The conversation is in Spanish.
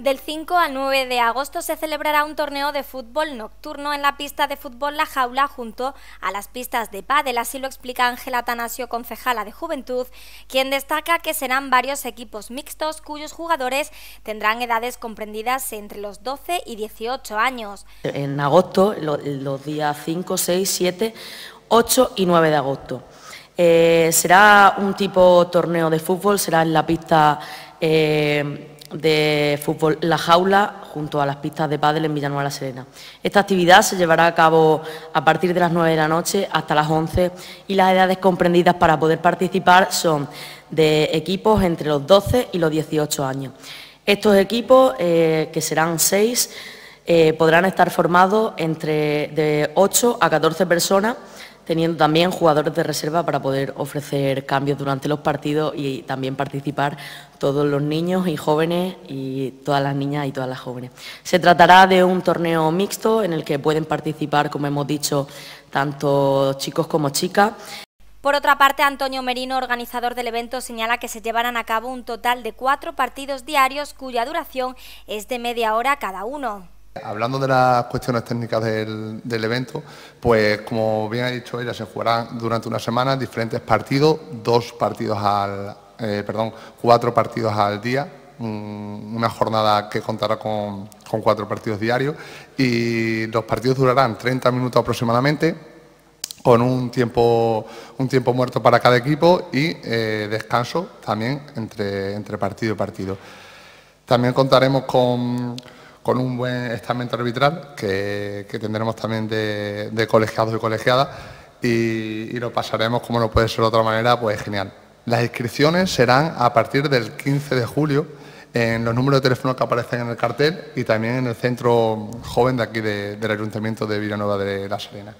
Del 5 al 9 de agosto se celebrará un torneo de fútbol nocturno en la pista de fútbol La Jaula junto a las pistas de pádel, así lo explica Ángela Tanasio, concejala de Juventud, quien destaca que serán varios equipos mixtos cuyos jugadores tendrán edades comprendidas entre los 12 y 18 años. En agosto, los días 5, 6, 7, 8 y 9 de agosto. Eh, será un tipo torneo de fútbol, será en la pista... Eh, de fútbol La Jaula junto a las pistas de pádel en Villanueva La Serena. Esta actividad se llevará a cabo a partir de las 9 de la noche hasta las 11 y las edades comprendidas para poder participar son de equipos entre los 12 y los 18 años. Estos equipos, eh, que serán seis, eh, podrán estar formados entre de 8 a 14 personas teniendo también jugadores de reserva para poder ofrecer cambios durante los partidos y también participar todos los niños y jóvenes y todas las niñas y todas las jóvenes. Se tratará de un torneo mixto en el que pueden participar, como hemos dicho, tanto chicos como chicas. Por otra parte, Antonio Merino, organizador del evento, señala que se llevarán a cabo un total de cuatro partidos diarios cuya duración es de media hora cada uno. Hablando de las cuestiones técnicas del, evento, pues como bien ha dicho ella, se jugarán durante una semana diferentes partidos, dos partidos al, eh, perdón, cuatro partidos al día, una jornada que contará con, cuatro partidos diarios y los partidos durarán 30 minutos aproximadamente, con un tiempo, un tiempo muerto para cada equipo y eh, descanso también entre, entre partido y partido. También contaremos con con un buen estamento arbitral que, tendremos también de, colegiados y colegiadas y, lo pasaremos como no puede ser de otra manera, pues genial. Las inscripciones serán a partir del 15 de julio en los números de teléfono que aparecen en el cartel y también en el centro joven de aquí del Ayuntamiento de Villanueva de La Serena.